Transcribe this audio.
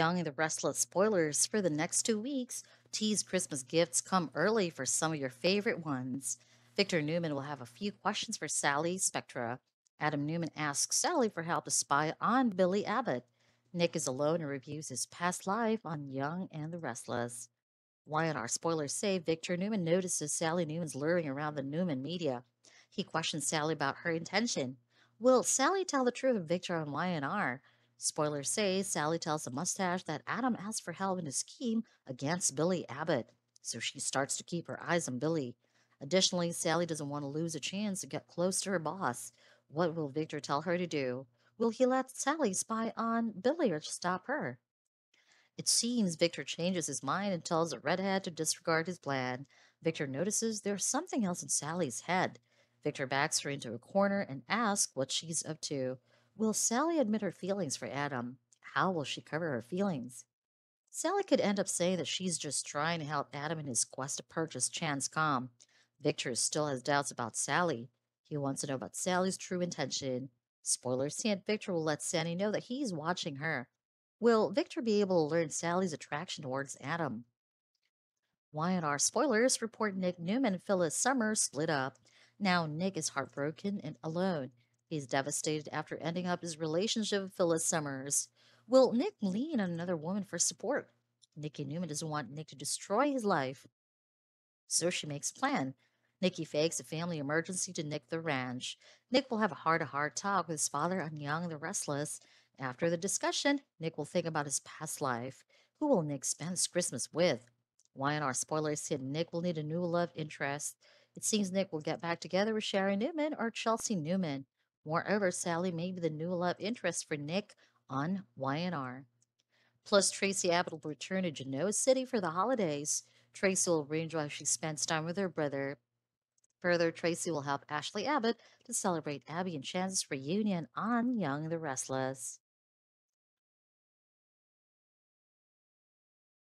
Young and the Restless spoilers for the next two weeks. Tease Christmas gifts come early for some of your favorite ones. Victor Newman will have a few questions for Sally Spectra. Adam Newman asks Sally for help to spy on Billy Abbott. Nick is alone and reviews his past life on Young and the Restless. Why our spoilers say Victor Newman notices Sally Newman's luring around the Newman media. He questions Sally about her intention. Will Sally tell the truth, of Victor and YNR? Spoilers say Sally tells the mustache that Adam asked for help in a scheme against Billy Abbott, so she starts to keep her eyes on Billy. Additionally, Sally doesn't want to lose a chance to get close to her boss. What will Victor tell her to do? Will he let Sally spy on Billy or stop her? It seems Victor changes his mind and tells the redhead to disregard his plan. Victor notices there's something else in Sally's head. Victor backs her into a corner and asks what she's up to. Will Sally admit her feelings for Adam? How will she cover her feelings? Sally could end up saying that she's just trying to help Adam in his quest to purchase Chan's com. Victor still has doubts about Sally. He wants to know about Sally's true intention. Spoilers hint Victor will let Sandy know that he's watching her. Will Victor be able to learn Sally's attraction towards Adam? our spoilers report Nick Newman and Phyllis Summers split up. Now Nick is heartbroken and alone. He's devastated after ending up his relationship with Phyllis Summers. Will Nick lean on another woman for support? Nikki Newman doesn't want Nick to destroy his life. So she makes a plan. Nikki fakes a family emergency to Nick the Ranch. Nick will have a heart to heart talk with his father on Young the Restless. After the discussion, Nick will think about his past life. Who will Nick spend Christmas with? YNR spoilers hint Nick will need a new love interest. It seems Nick will get back together with Sherry Newman or Chelsea Newman. Moreover, Sally may be the new love interest for Nick on Y&R. Plus, Tracy Abbott will return to Genoa City for the holidays. Tracy will arrange while she spends time with her brother. Further, Tracy will help Ashley Abbott to celebrate Abby and Chance's reunion on Young and the Restless.